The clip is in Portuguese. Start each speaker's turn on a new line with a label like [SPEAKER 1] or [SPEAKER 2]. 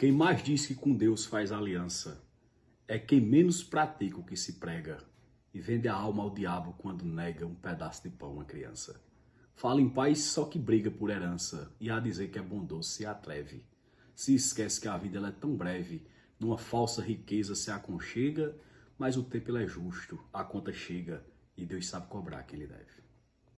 [SPEAKER 1] Quem mais diz que com Deus faz aliança é quem menos pratica o que se prega e vende a alma ao diabo quando nega um pedaço de pão à criança. Fala em paz só que briga por herança e a dizer que é bondoso se atreve. Se esquece que a vida é tão breve, numa falsa riqueza se aconchega, mas o tempo é justo, a conta chega e Deus sabe cobrar quem lhe deve.